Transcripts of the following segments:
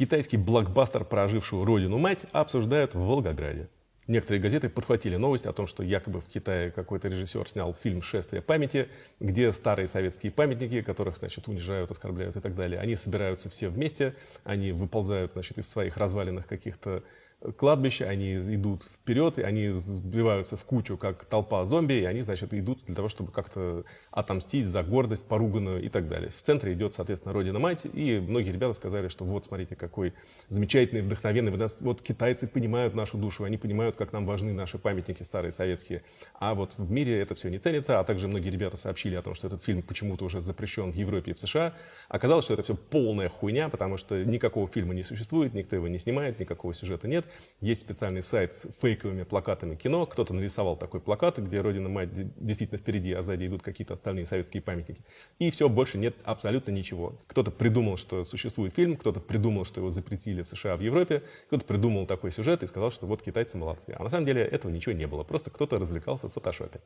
Китайский блокбастер, прожившую родину-мать, обсуждают в Волгограде. Некоторые газеты подхватили новость о том, что якобы в Китае какой-то режиссер снял фильм «Шествие памяти», где старые советские памятники, которых, значит, унижают, оскорбляют и так далее, они собираются все вместе, они выползают, значит, из своих разваленных каких-то кладбище, они идут вперед, и они сбиваются в кучу, как толпа зомби, и они, значит, идут для того, чтобы как-то отомстить за гордость поруганную и так далее. В центре идет, соответственно, Родина-Мать, и многие ребята сказали, что вот, смотрите, какой замечательный, вдохновенный, вот китайцы понимают нашу душу, они понимают, как нам важны наши памятники старые советские, а вот в мире это все не ценится, а также многие ребята сообщили о том, что этот фильм почему-то уже запрещен в Европе и в США. Оказалось, что это все полная хуйня, потому что никакого фильма не существует, никто его не снимает, никакого сюжета нет, есть специальный сайт с фейковыми плакатами кино. Кто-то нарисовал такой плакат, где Родина-мать действительно впереди, а сзади идут какие-то остальные советские памятники. И все, больше нет абсолютно ничего. Кто-то придумал, что существует фильм, кто-то придумал, что его запретили в США, в Европе, кто-то придумал такой сюжет и сказал, что вот китайцы молодцы. А на самом деле этого ничего не было, просто кто-то развлекался в фотошопе.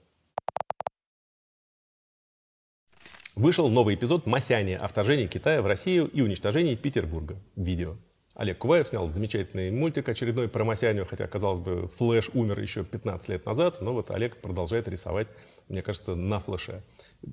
Вышел новый эпизод «Масяне. О вторжении Китая в Россию и уничтожении Петербурга». Видео. Олег Куваев снял замечательный мультик очередной про Масяню, хотя, казалось бы, Флэш умер еще 15 лет назад, но вот Олег продолжает рисовать, мне кажется, на Флэше.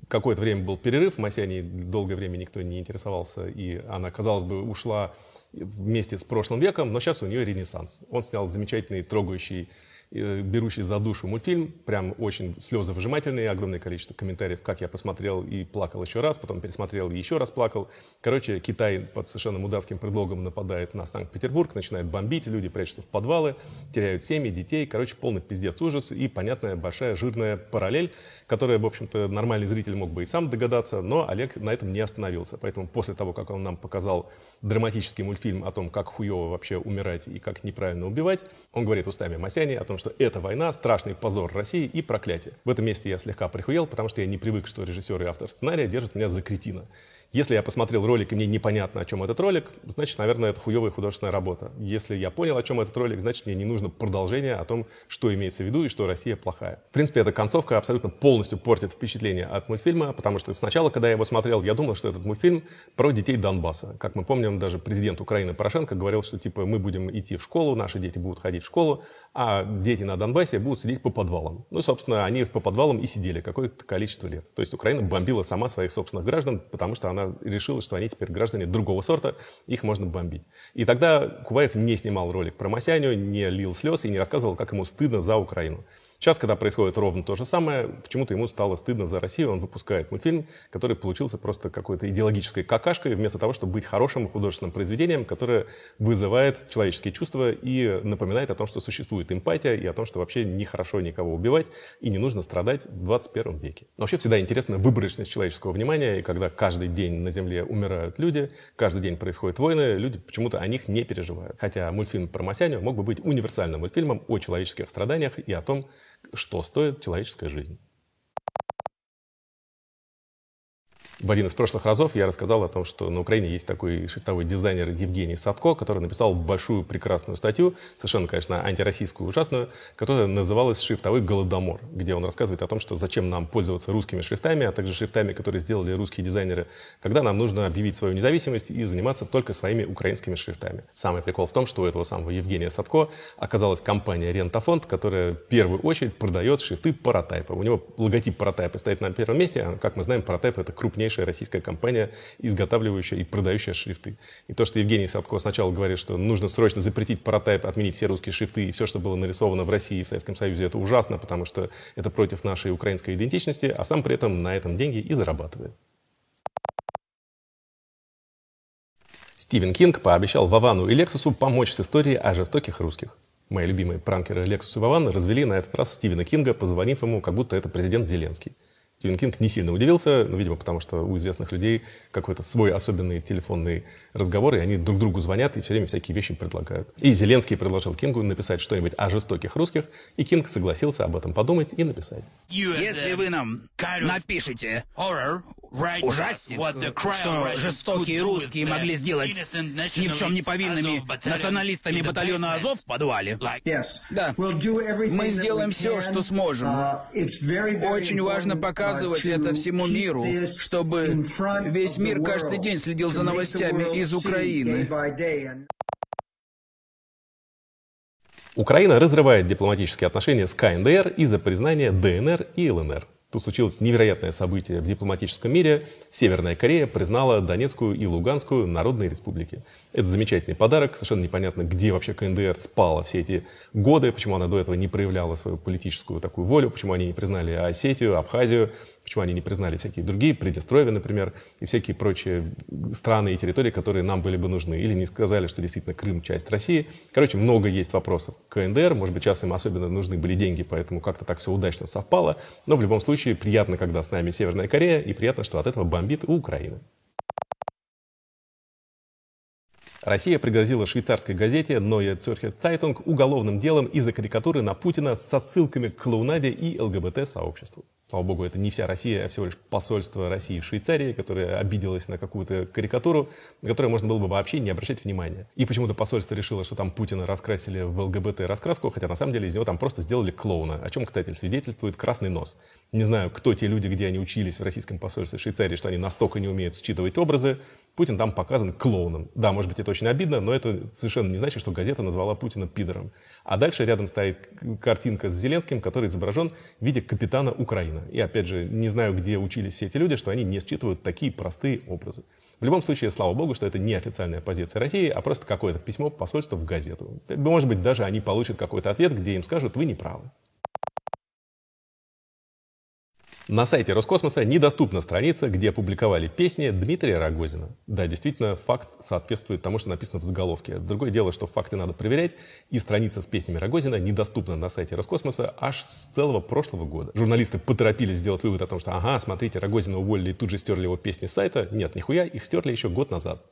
Какое-то время был перерыв, Масяни долгое время никто не интересовался, и она, казалось бы, ушла вместе с прошлым веком, но сейчас у нее ренессанс. Он снял замечательный, трогающий Э, берущий за душу мультфильм. Прям очень слезы огромное количество комментариев, как я посмотрел и плакал еще раз, потом пересмотрел и еще раз плакал. Короче, Китай под совершенно мудацким предлогом нападает на Санкт-Петербург, начинает бомбить, люди прячутся в подвалы, теряют семьи, детей. Короче, полный пиздец, ужас и понятная большая жирная параллель, которая, в общем-то, нормальный зритель мог бы и сам догадаться, но Олег на этом не остановился. Поэтому после того, как он нам показал драматический мультфильм о том, как хуево вообще умирать и как неправильно убивать, он говорит устами Масяни о том, что что эта война — страшный позор России и проклятие. В этом месте я слегка прихуел, потому что я не привык, что режиссер и автор сценария держат меня за кретина. Если я посмотрел ролик, и мне непонятно, о чем этот ролик, значит, наверное, это хуевая художественная работа. Если я понял, о чем этот ролик, значит, мне не нужно продолжение о том, что имеется в виду и что Россия плохая. В принципе, эта концовка абсолютно полностью портит впечатление от мультфильма, потому что сначала, когда я его смотрел, я думал, что этот мультфильм про детей Донбасса. Как мы помним, даже президент Украины Порошенко говорил, что типа мы будем идти в школу, наши дети будут ходить в школу, а дети на Донбассе будут сидеть по подвалам. Ну, собственно, они по подвалам и сидели какое-то количество лет. То есть Украина бомбила сама своих собственных граждан, потому что она решила, что они теперь граждане другого сорта, их можно бомбить. И тогда Куваев не снимал ролик про Масяню, не лил слез и не рассказывал, как ему стыдно за Украину. Сейчас, когда происходит ровно то же самое, почему-то ему стало стыдно за Россию, он выпускает мультфильм, который получился просто какой-то идеологической какашкой, вместо того, чтобы быть хорошим художественным произведением, которое вызывает человеческие чувства и напоминает о том, что существует эмпатия и о том, что вообще нехорошо никого убивать и не нужно страдать в 21 веке. Но вообще всегда интересна выборочность человеческого внимания, и когда каждый день на Земле умирают люди, каждый день происходят войны, люди почему-то о них не переживают. Хотя мультфильм про Масяню мог бы быть универсальным мультфильмом о человеческих страданиях и о том, что стоит человеческая жизнь. В один из прошлых разов я рассказал о том, что на Украине есть такой шрифтовой дизайнер Евгений Садко, который написал большую прекрасную статью, совершенно, конечно, антироссийскую, ужасную, которая называлась «Шрифтовой голодомор», где он рассказывает о том, что зачем нам пользоваться русскими шрифтами, а также шрифтами, которые сделали русские дизайнеры, когда нам нужно объявить свою независимость и заниматься только своими украинскими шрифтами. Самый прикол в том, что у этого самого Евгения Садко оказалась компания «Рентафонд», которая в первую очередь продает шрифты паратайпа. У него логотип паратайпа стоит на первом месте, а, как мы знаем, паратайп — это крупнейший крупнейшая российская компания, изготавливающая и продающая шрифты. И то, что Евгений Садко сначала говорит, что нужно срочно запретить паратайп, отменить все русские шрифты и все, что было нарисовано в России и в Советском Союзе, это ужасно, потому что это против нашей украинской идентичности, а сам при этом на этом деньги и зарабатывает. Стивен Кинг пообещал Вовану и Лексусу помочь с историей о жестоких русских. Мои любимые пранкеры Лексус и Вован развели на этот раз Стивена Кинга, позвонив ему, как будто это президент Зеленский. Стивен Кинг не сильно удивился, ну, видимо, потому что у известных людей какой-то свой особенный телефонный разговор, и они друг другу звонят и все время всякие вещи предлагают. И Зеленский предложил Кингу написать что-нибудь о жестоких русских, и Кинг согласился об этом подумать и написать. Если вы нам напишете ужасен, что жестокие русские могли сделать с ни в чем не повинными националистами батальона Азов в подвале? Да. Мы сделаем все, что сможем. Uh, Очень важно uh, показывать это всему миру, чтобы весь мир каждый день следил за новостями из Украины. Украина разрывает дипломатические отношения с КНДР из-за признания ДНР и ЛНР. Тут случилось невероятное событие в дипломатическом мире. Северная Корея признала Донецкую и Луганскую народные республики. Это замечательный подарок. Совершенно непонятно, где вообще КНДР спала все эти годы, почему она до этого не проявляла свою политическую такую волю, почему они не признали Осетию, Абхазию, Почему они не признали всякие другие, Приднестровье, например, и всякие прочие страны и территории, которые нам были бы нужны. Или не сказали, что действительно Крым — часть России. Короче, много есть вопросов к КНДР. Может быть, сейчас им особенно нужны были деньги, поэтому как-то так все удачно совпало. Но в любом случае, приятно, когда с нами Северная Корея, и приятно, что от этого бомбит Украина. Россия пригрозила швейцарской газете Neue Zürcher Zeitung уголовным делом из-за карикатуры на Путина с отсылками к клоунаде и ЛГБТ-сообществу. Слава богу, это не вся Россия, а всего лишь посольство России в Швейцарии, которое обиделось на какую-то карикатуру, на которую можно было бы вообще не обращать внимания. И почему-то посольство решило, что там Путина раскрасили в ЛГБТ-раскраску, хотя на самом деле из него там просто сделали клоуна, о чем, кстати, свидетельствует красный нос. Не знаю, кто те люди, где они учились в российском посольстве Швейцарии, что они настолько не умеют считывать образы, Путин там показан клоуном. Да, может быть, это очень обидно, но это совершенно не значит, что газета назвала Путина пидором. А дальше рядом стоит картинка с Зеленским, который изображен в виде капитана Украины. И опять же, не знаю, где учились все эти люди, что они не считывают такие простые образы. В любом случае, слава богу, что это не официальная позиция России, а просто какое-то письмо посольства в газету. Может быть, даже они получат какой-то ответ, где им скажут, вы не правы. На сайте Роскосмоса недоступна страница, где опубликовали песни Дмитрия Рогозина. Да, действительно, факт соответствует тому, что написано в заголовке. Другое дело, что факты надо проверять, и страница с песнями Рогозина недоступна на сайте Роскосмоса аж с целого прошлого года. Журналисты поторопились сделать вывод о том, что ага, смотрите, Рогозина уволили и тут же стерли его песни с сайта. Нет, нихуя, их стерли еще год назад.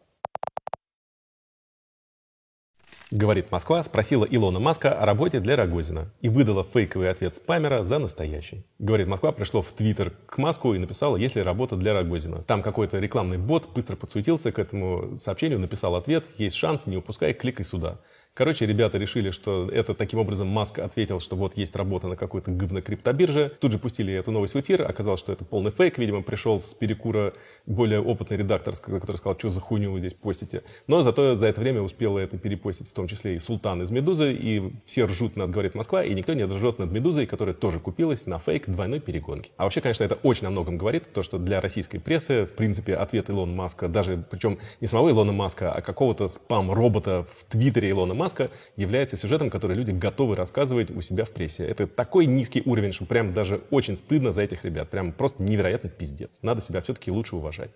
Говорит Москва спросила Илона Маска о работе для Рогозина и выдала фейковый ответ спамера за настоящий. Говорит Москва пришло в Твиттер к Маску и написала, есть ли работа для Рогозина. Там какой-то рекламный бот быстро подсуетился к этому сообщению, написал ответ, есть шанс, не упускай, кликай сюда. Короче, ребята решили, что это таким образом Маск ответил, что вот есть работа на какой-то говно-криптобирже. Тут же пустили эту новость в эфир. Оказалось, что это полный фейк. Видимо, пришел с перекура более опытный редактор, который сказал, что за хуйню вы здесь постите. Но зато за это время успела это перепостить, в том числе и Султан из «Медузы». И все ржут над «Говорит Москва», и никто не ржет над «Медузой», которая тоже купилась на фейк двойной перегонки. А вообще, конечно, это очень о многом говорит, то, что для российской прессы, в принципе, ответ Илона Маска, даже, причем не самого Илона Маска, а какого-то спам-робота в Твиттере Илона Маска является сюжетом, который люди готовы рассказывать у себя в прессе. Это такой низкий уровень, что прям даже очень стыдно за этих ребят. Прям просто невероятно пиздец. Надо себя все-таки лучше уважать.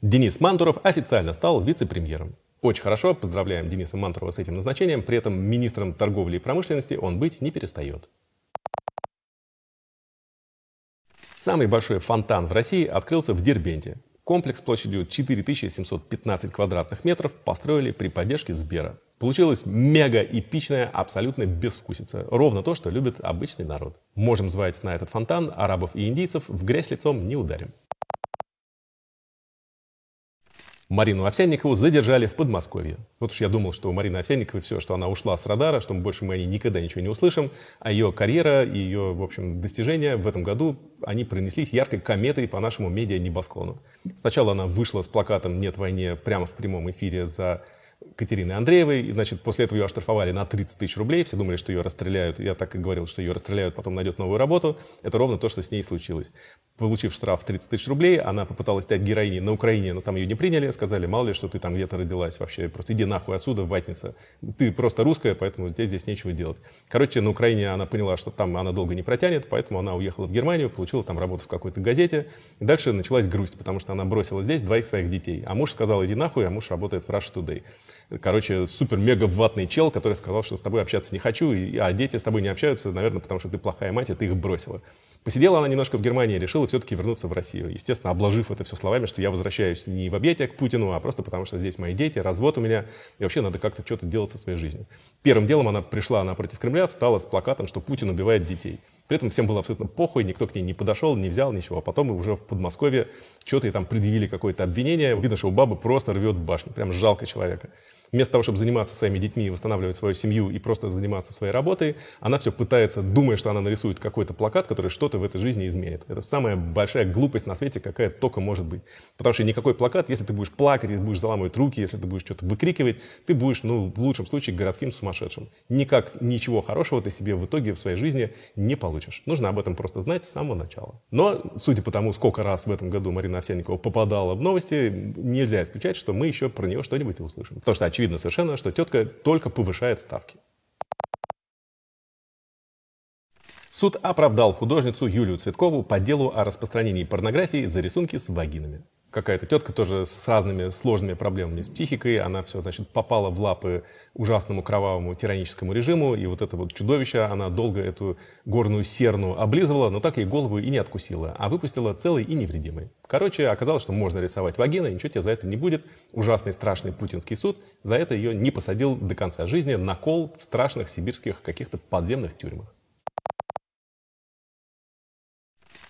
Денис Мантуров официально стал вице-премьером. Очень хорошо, поздравляем Дениса Мантурова с этим назначением, при этом министром торговли и промышленности он быть не перестает. Самый большой фонтан в России открылся в Дербенте. Комплекс площадью 4715 квадратных метров построили при поддержке Сбера. Получилась мега эпичная, абсолютно безвкусица. Ровно то, что любит обычный народ. Можем звать на этот фонтан арабов и индийцев, в грязь лицом не ударим. Марину Овсянникову задержали в Подмосковье. Вот уж я думал, что у Марины Овсянниковой все, что она ушла с радара, что мы больше мы о ней никогда ничего не услышим, а ее карьера и ее, в общем, достижения в этом году, они пронеслись яркой кометой по нашему медиа-небосклону. Сначала она вышла с плакатом «Нет войне» прямо в прямом эфире за Катерины Андреевой. И, значит, после этого ее оштрафовали на 30 тысяч рублей. Все думали, что ее расстреляют. Я так и говорил, что ее расстреляют, потом найдет новую работу. Это ровно то, что с ней случилось. Получив штраф 30 тысяч рублей, она попыталась стать героиней на Украине, но там ее не приняли. Сказали, мало ли, что ты там где-то родилась вообще. Просто иди нахуй отсюда, ватница. Ты просто русская, поэтому тебе здесь нечего делать. Короче, на Украине она поняла, что там она долго не протянет, поэтому она уехала в Германию, получила там работу в какой-то газете. И дальше началась грусть, потому что она бросила здесь двоих своих детей. А муж сказал, иди нахуй, а муж работает в Russia Today короче, супер-мега-ватный чел, который сказал, что с тобой общаться не хочу, а дети с тобой не общаются, наверное, потому что ты плохая мать, и ты их бросила. Посидела она немножко в Германии, решила все-таки вернуться в Россию. Естественно, обложив это все словами, что я возвращаюсь не в объятия к Путину, а просто потому что здесь мои дети, развод у меня, и вообще надо как-то что-то делать со своей жизнью. Первым делом она пришла напротив Кремля, встала с плакатом, что Путин убивает детей. При этом всем было абсолютно похуй, никто к ней не подошел, не взял ничего. А потом уже в Подмосковье что-то ей там предъявили какое-то обвинение. Видно, что у бабы просто рвет башню. Прям жалко человека. Вместо того, чтобы заниматься своими детьми, восстанавливать свою семью и просто заниматься своей работой, она все пытается, думая, что она нарисует какой-то плакат, который что-то в этой жизни изменит. Это самая большая глупость на свете, какая только может быть. Потому что никакой плакат, если ты будешь плакать, если будешь заламывать руки, если ты будешь что-то выкрикивать, ты будешь, ну, в лучшем случае, городским сумасшедшим. Никак ничего хорошего ты себе в итоге в своей жизни не получишь. Нужно об этом просто знать с самого начала. Но, судя по тому, сколько раз в этом году Марина Овсянникова попадала в новости, нельзя исключать, что мы еще про нее что-нибудь и услышим. Потому что, очевидно совершенно, что тетка только повышает ставки. Суд оправдал художницу Юлию Цветкову по делу о распространении порнографии за рисунки с вагинами какая-то тетка тоже с разными сложными проблемами с психикой, она все, значит, попала в лапы ужасному кровавому тираническому режиму, и вот это вот чудовище, она долго эту горную серну облизывала, но так ей голову и не откусила, а выпустила целой и невредимой. Короче, оказалось, что можно рисовать вагины, ничего тебе за это не будет. Ужасный страшный путинский суд за это ее не посадил до конца жизни на кол в страшных сибирских каких-то подземных тюрьмах.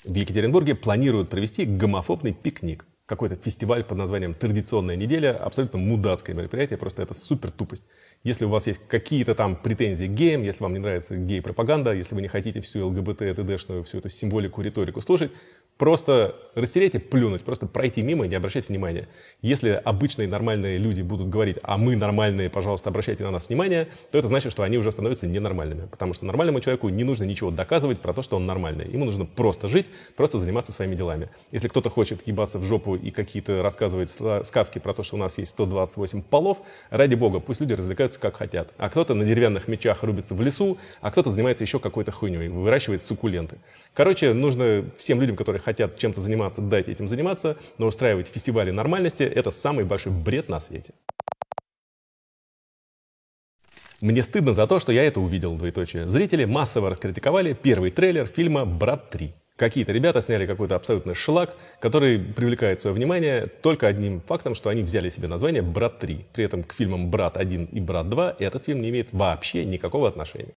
В Екатеринбурге планируют провести гомофобный пикник какой-то фестиваль под названием «Традиционная неделя», абсолютно мудацкое мероприятие, просто это супер тупость. Если у вас есть какие-то там претензии к геям, если вам не нравится гей-пропаганда, если вы не хотите всю ЛГБТ, ТДшную, всю эту символику, риторику слушать, просто растереть и плюнуть, просто пройти мимо и не обращать внимания. Если обычные нормальные люди будут говорить, а мы нормальные, пожалуйста, обращайте на нас внимание, то это значит, что они уже становятся ненормальными. Потому что нормальному человеку не нужно ничего доказывать про то, что он нормальный. Ему нужно просто жить, просто заниматься своими делами. Если кто-то хочет ебаться в жопу и какие-то рассказывать сказки про то, что у нас есть 128 полов, ради бога, пусть люди развлекаются как хотят. А кто-то на деревянных мечах рубится в лесу, а кто-то занимается еще какой-то хуйней, выращивает суккуленты. Короче, нужно всем людям, которые хотят чем-то заниматься, дайте этим заниматься, но устраивать фестивали нормальности – это самый большой бред на свете. Мне стыдно за то, что я это увидел, двоеточие. Зрители массово раскритиковали первый трейлер фильма «Брат 3». Какие-то ребята сняли какой-то абсолютно шлак, который привлекает свое внимание только одним фактом, что они взяли себе название «Брат 3». При этом к фильмам «Брат 1» и «Брат 2» этот фильм не имеет вообще никакого отношения.